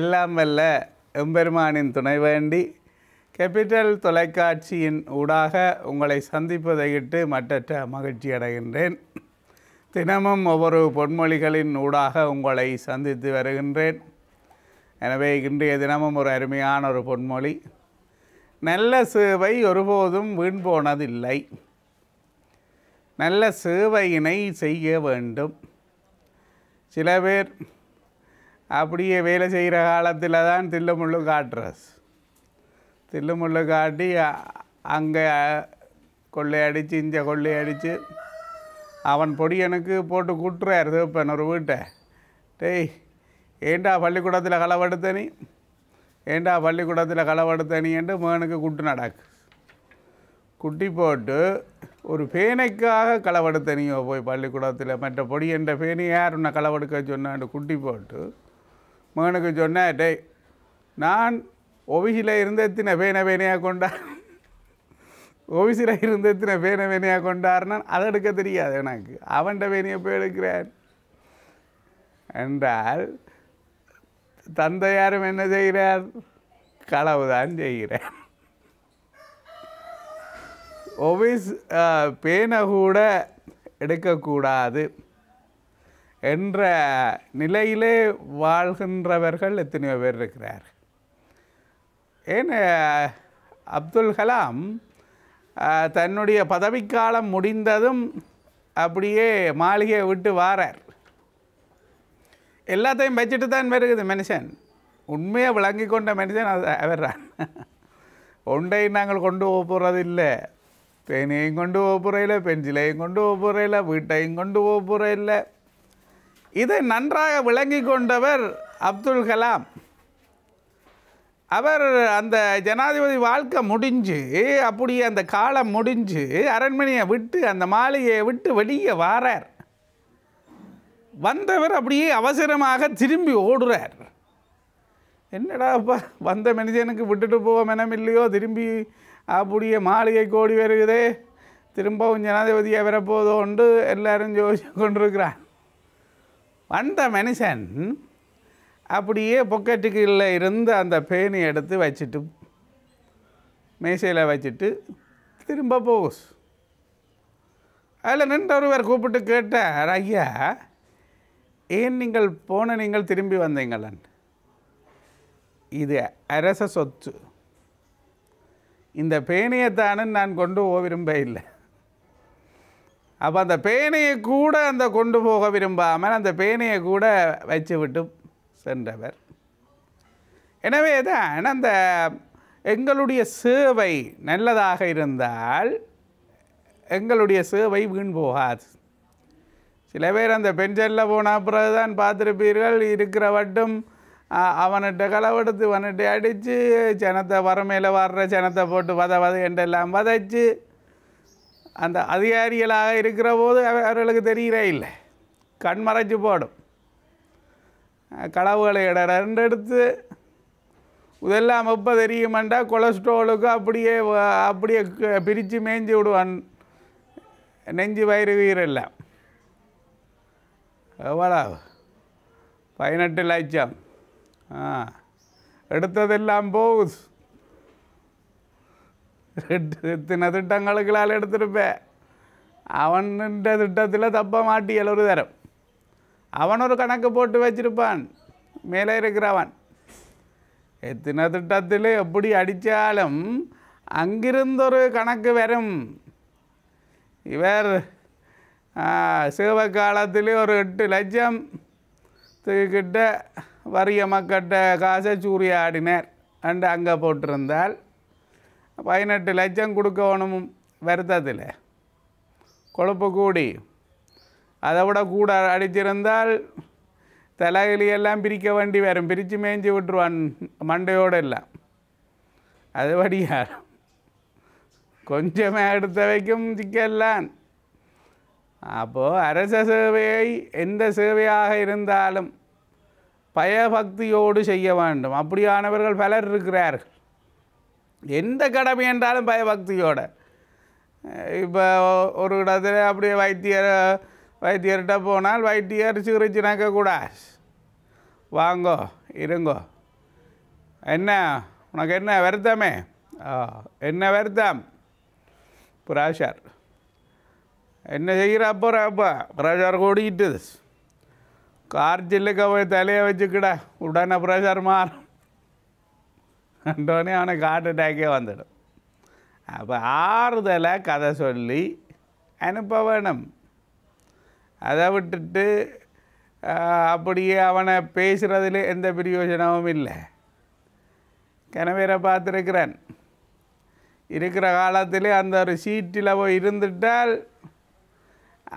எல்லாம் வல்ல எம்பெருமானின் துணை வேண்டி கேபிட்டல் தொலைக்காட்சியின் ஊடாக உங்களை சந்திப்பதையிட்டு மற்றற்ற மகிழ்ச்சி அடைகின்றேன் தினமும் ஒவ்வொரு பொன்மொழிகளின் ஊடாக உங்களை சந்தித்து வருகின்றேன் எனவே இன்றைய தினமும் ஒரு அருமையான ஒரு பொன்மொழி நல்ல சேவை ஒருபோதும் வீண் போனதில்லை நல்ல சேவையினை செய்ய வேண்டும் சில பேர் அப்படியே வேலை செய்கிற காலத்தில் தான் தில்லுமுள்ளு காட்டுறது தில்லுமுள்ளு காட்டி அங்கே கொள்ளையடித்து இஞ்ச கொள்ளையடித்து அவன் பொடியனுக்கு போட்டு கூட்டுறார் தேப்பன் ஒரு வீட்டை டேய் ஏண்டா பள்ளிக்கூடத்தில் களவெடுத்தனி ஏண்டா பள்ளிக்கூடத்தில் களவெடுத்த நீ என்று மகனுக்கு குட்டு நடக்கு குட்டி போட்டு ஒரு பேனைக்காக களவெடுத்தனியோ போய் பள்ளிக்கூடத்தில் மற்ற பொடி என்ற பேனி யார் உன்னை களவெடுக்க சொன்னான்னு குட்டி போட்டு மகனுக்கு சொன்னேன் டே நான் ஒவிசியில் இருந்த எத்தனை பேன பேனையாக கொண்டா ஒவிசியில் இருந்த எத்தனை பேன வேணையாக கொண்டாருன்னா அதை எடுக்க தெரியாது எனக்கு அவன்கிட்ட பேனையை போய் எடுக்கிறேன் என்றால் தந்தையாரும் என்ன செய்கிறார் களவுதான் செய்கிறேன் ஒவிஸ் பேனை கூட எடுக்கக்கூடாது என்ற நிலையிலே வாழ்கின்றவர்கள் எத்தனையோ பேர் இருக்கிறார் ஏன் அப்துல் கலாம் தன்னுடைய பதவிக்காலம் முடிந்ததும் அப்படியே மாளிகையை விட்டு வாரார் எல்லாத்தையும் வச்சுட்டு தான் வருகுது மனுஷன் உண்மையாக விளங்கி கொண்ட மனுஷன் அது அவர்றான் ஒன்றை நாங்கள் கொண்டு போகிறது இல்லை பேனையும் கொண்டு போகிறதில்லை பென்சிலையும் கொண்டு போகிறதில்லை வீட்டையும் கொண்டு போகிற இதை நன்றாக விளங்கி கொண்டவர் அப்துல் கலாம் அவர் அந்த ஜனாதிபதி வாழ்க்கை முடிஞ்சு அப்படியே அந்த காலம் முடிஞ்சு அரண்மனையை விட்டு அந்த மாளிகையை விட்டு வெளியே வாரார் வந்தவர் அப்படியே அவசரமாக திரும்பி ஓடுறார் என்னடாப்பா வந்த மனிதனுக்கு விட்டுட்டு போவோம் மனம் இல்லையோ திரும்பி அப்படியே மாளிகை கோடி வருகுதே திரும்பவும் ஜனாதிபதியாக வரப்போதோண்டு எல்லாரும் யோசிச்சு கொண்டிருக்கிறான் வந்த மனுஷன் அப்படியே பொக்கெட்டுக்குள்ளே இருந்து அந்த பேனி எடுத்து வச்சுட்டு மேசையில் வச்சுட்டு திரும்ப போஸ் அதில் நின்று ஒருவர் கூப்பிட்டு கேட்டார் ஐயா ஏன் நீங்கள் போன நீங்கள் திரும்பி வந்தீங்களன் இது அரச சொத்து இந்த பேணியைத்தானு நான் கொண்டு போக விரும்ப இல்லை அப்போ அந்த பேனையை கூட அந்த கொண்டு போக விரும்பாமல் அந்த பேனையை கூட வச்சு விட்டு சென்றவர் எனவே தான் அந்த எங்களுடைய சேவை நல்லதாக இருந்தால் எங்களுடைய சேவை வீண் போகாது சில பேர் அந்த பென்ஷனில் போன பிறகு தான் பார்த்துருப்பீர்கள் இருக்கிற வட்டும் அவன்கிட்ட களவெடுத்து இவன்கிட்ட அடித்து ஜனத்தை மேலே வர்ற ஜனத்தை போட்டு வத வத என்றெல்லாம் வதைச்சு அந்த அதிகாரிகளாக இருக்கிற போது அவர்களுக்கு தெரிகிறே இல்லை கண் மறைச்சு போடும் களவுகளை ரெண்டு எடுத்து இதெல்லாம் எப்போ தெரியுமெண்டா கொலஸ்ட்ரோலுக்கு அப்படியே அப்படியே பிரித்து மேய்ஞ்சி விடுவான் நெஞ்சு வயிறு வீரெல்லாம் எவ்வளோ பதினெட்டு லட்சம் ஆ எடுத்ததெல்லாம் போகுது எத்தனை திட்டங்களுக்களால் எடுத்திருப்பேன் அவன்கிட்ட திட்டத்தில் தப்பாக மாட்டியல் ஒரு தரம் அவன் ஒரு கணக்கு போட்டு வச்சிருப்பான் மேலே இருக்கிறவன் எத்தனை திட்டத்தில் எப்படி அடித்தாலும் அங்கிருந்தொரு கணக்கு வரும் இவர் சிவகாலத்தில் ஒரு எட்டு லட்சம் கிட்ட வறிய மக்கிட்ட காசை சூரிய ஆடினர் அண்டு அங்கே போட்டிருந்தால் பதினெட்டு லட்சம் கொடுக்கணும் வருத்தத்தில் கொழுப்பு கூடி அதை விட கூட அடிச்சிருந்தால் தலைகளி எல்லாம் பிரிக்க வேண்டி வரும் பிரித்து மேய்ஞ்சி விட்டுருவான் மண்டையோடு எல்லாம் அதுபடியார் கொஞ்சமே எடுத்த வைக்கும் சிக்கல்லான் அப்போது அரச சேவையை எந்த சேவையாக இருந்தாலும் பயபக்தியோடு செய்ய வேண்டும் அப்படியானவர்கள் பலர் இருக்கிறார்கள் எந்த கடமை என்றாலும் பயபக்தியோட இப்போ ஒரு இடத்துல அப்படியே வைத்தியர் வைத்தியர்கிட்ட போனால் வைத்தியர் சிகிச்சைனாக்க நடக்கக்கூடாது வாங்கோ இருங்கோ என்ன உனக்கு என்ன வருத்தமே என்ன வருத்தம் புராஷார் என்ன செய்கிற அப்போ அப்போ புராஷார் கூடிக்கிட்டு கார்ஜில்லுக்கு போய் தலையை வச்சுக்கிட உடனே புராஷார் மாறும் உடனே அவனுக்கு ஹார்ட் அட்டாக்கே வந்துடும் அப்போ ஆறுதலை கதை சொல்லி அனுப்ப வேணும் அதை விட்டுட்டு அப்படியே அவனை பேசுகிறதுல எந்த பிரயோஜனமும் இல்லை கிணவேரை பார்த்துருக்கிறான் இருக்கிற காலத்திலே அந்த ஒரு சீட்டில் போய் இருந்துட்டால்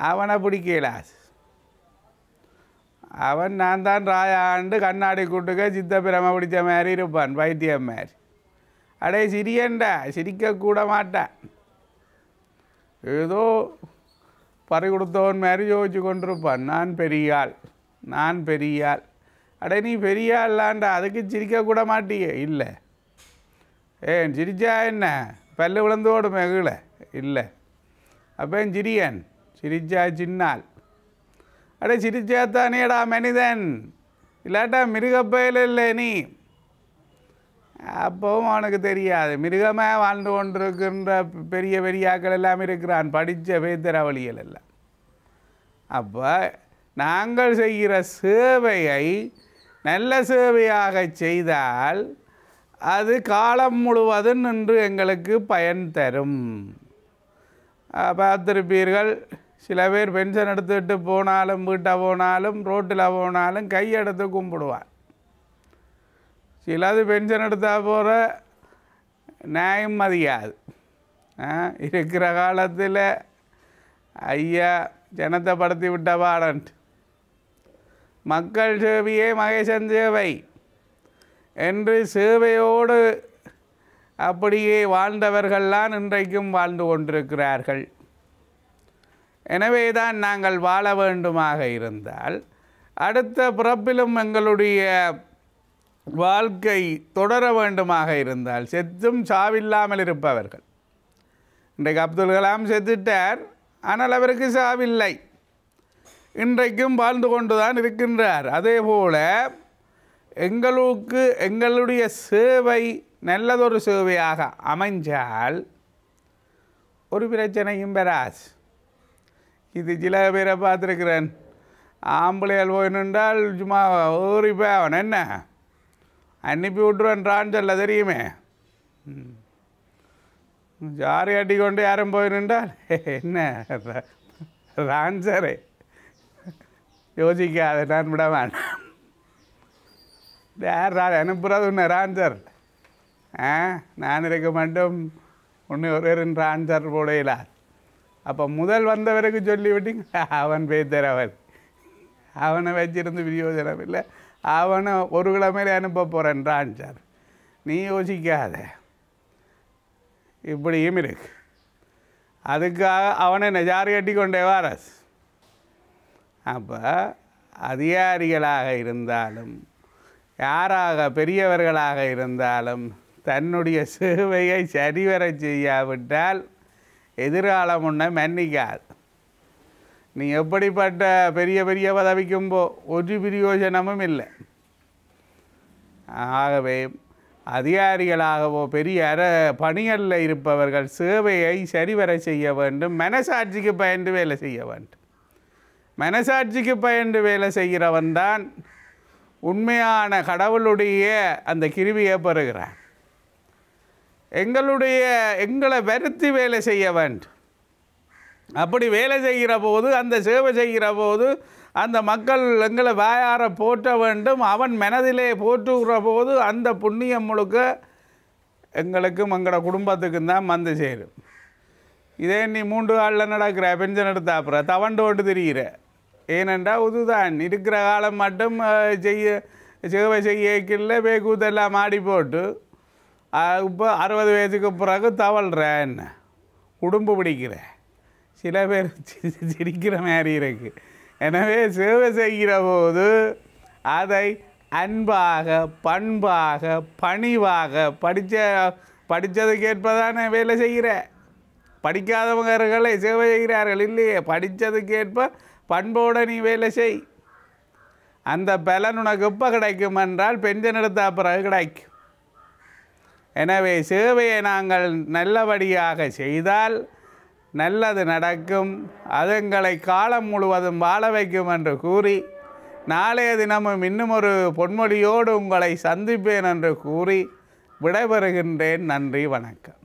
அவனை பிடிக்கலாஸ் அவன் நான் தான் ராயாண்டு கண்ணாடி கூட்டுக்க சித்த பிரம பிடிச்ச மாதிரி இருப்பான் பைத்தியம் மாதிரி அடே சிரியண்டா சிரிக்கக்கூட மாட்டான் ஏதோ பறி கொடுத்தவன் மாதிரி யோசிச்சு கொண்டிருப்பான் நான் பெரியாள் நான் பெரியாள் அடே நீ பெரியாள்லாண்டா அதுக்கு சிரிக்கக்கூட மாட்டியே இல்லை ஏன் சிரிச்சா என்ன பல்லு விழுந்தோடு மெகுல இல்லை அப்போ சிரியன் சிரிச்சா சின்னால் அடே சிரிச்சாத்தானேடா மனிதன் இல்லாட்டா மிருகப்பயில் இல்லை நீ அப்பவும் அவனுக்கு தெரியாது மிருகமாக வாழ்ந்து கொண்டிருக்கின்ற பெரிய பெரிய ஆக்கள் எல்லாம் இருக்கிறான் படித்த பேத்தரவழிகள் எல்லாம் அப்போ நாங்கள் செய்கிற சேவையை நல்ல சேவையாக செய்தால் அது காலம் முழுவதும் நின்று எங்களுக்கு பயன் தரும் பார்த்துருப்பீர்கள் சில பேர் பென்ஷன் எடுத்துகிட்டு போனாலும் வீட்டை போனாலும் ரோட்டில் போனாலும் கையெடுத்து கும்பிடுவான் சிலது பென்ஷன் எடுத்தால் போகிற நியாயம் மதியாது இருக்கிற காலத்தில் ஐயா ஜனத்தை படுத்தி விட்ட பாடன்ட்டு மக்கள் சேவையே மகேசன் சேவை என்று சேவையோடு அப்படியே வாழ்ந்தவர்கள்லாம் இன்றைக்கும் வாழ்ந்து கொண்டிருக்கிறார்கள் எனவே தான் நாங்கள் வாழ வேண்டுமாக இருந்தால் அடுத்த பிறப்பிலும் எங்களுடைய வாழ்க்கை தொடர வேண்டுமாக இருந்தால் செத்தும் சாவில்லாமல் இருப்பவர்கள் இன்றைக்கு அப்துல் கலாம் செத்துட்டார் ஆனால் அவருக்கு சாவில்லை இன்றைக்கும் வாழ்ந்து கொண்டு தான் இருக்கின்றார் அதே போல் எங்களுக்கு எங்களுடைய சேவை நல்லதொரு சேவையாக அமைஞ்சால் ஒரு பிரச்சனையும் பெறாது இது சில பேரை பார்த்துருக்கிறேன் ஆம்பளையால் போயினுண்டால் சும்மா ஊறிப்பே அவன் என்ன அனுப்பி விட்ருவேன்றான்னு சொல்ல தெரியுமே ஜாரி அடி கொண்டு யாரும் போயினுண்டால் என்ன ரான்சரே யோசிக்காத நான் விட வேண்டாம் யார் அனுப்புறது உன்னை ரான்சர் ஆ நான் இருக்க மாட்டோம் உன்னை ஒரே ரான்சர் போடையிலார் அப்போ முதல் வந்தவருக்கு சொல்லிவிட்டீங்க அவன் பேத்தர் அவன் அவனை வச்சிருந்து பிரியோஜனம் இல்லை அவனை ஒரு கிழமையில அனுப்ப போகிறேன்றான் சார் நீ யோசிக்காத இப்படியும் இருக்கு அதுக்காக அவனை நெஜாரி கட்டி கொண்டே வாரஸ் அப்போ அதிகாரிகளாக இருந்தாலும் யாராக பெரியவர்களாக இருந்தாலும் தன்னுடைய சேவையை சரிவர செய்யாவிட்டால் எதிர்காலம் ஒன்றை மன்னிக்காது நீ எப்படிப்பட்ட பெரிய பெரிய பதவிக்கும்போ போ ஒரு பிரயோஜனமும் இல்லை ஆகவே அதிகாரிகளாகவோ பெரிய அர பணிகளில் இருப்பவர்கள் சேவையை சரிவர செய்ய வேண்டும் மனசாட்சிக்கு பயந்து வேலை செய்ய வேண்டும் மனசாட்சிக்கு பயந்து வேலை செய்கிறவன் தான் உண்மையான கடவுளுடைய அந்த கிருவியை பெறுகிறான் எங்களுடைய எங்களை வருத்தி வேலை செய்ய வேண்டும் அப்படி வேலை செய்கிற போது அந்த சேவை செய்கிற போது அந்த மக்கள் எங்களை வாயார போற்ற வேண்டும் அவன் மனதிலே போற்றுகிற போது அந்த புண்ணியம் முழுக்க எங்களுக்கும் எங்களோட குடும்பத்துக்கும் தான் வந்து சேரும் இதே நீ மூன்று ஆளில் நடக்கிற பென்ஷன் எடுத்தாப்புற தவண்டு ஓட்டு திரிகிற ஏனென்றால் உதுதான் இருக்கிற காலம் மட்டும் செய்ய சேவை செய்யக்கில்ல பேக்கூத்தெல்லாம் மாடி போட்டு இப்போ அறுபது வயதுக்கு பிறகு தவழ்கிறேன் உடும்பு பிடிக்கிறேன் சில பேர் சிரிக்கிற மாதிரி இருக்குது எனவே சேவை செய்கிற போது அதை அன்பாக பண்பாக பணிவாக படித்த படித்ததுக்கேற்ப தானே வேலை செய்கிற படிக்காதவங்களை சேவை செய்கிறார்கள் இல்லையே படித்ததுக்கேற்ப பண்போடு நீ வேலை செய் அந்த பலன் உனக்கு எப்போ கிடைக்கும் என்றால் பென்ஷன் எடுத்த பிறகு கிடைக்கும் எனவே சேவையை நாங்கள் நல்லபடியாக செய்தால் நல்லது நடக்கும் அதுங்களை காலம் முழுவதும் வாழ வைக்கும் என்று கூறி நாளைய தினமும் இன்னும் ஒரு பொன்மொழியோடு உங்களை சந்திப்பேன் என்று கூறி விடைபெறுகின்றேன் நன்றி வணக்கம்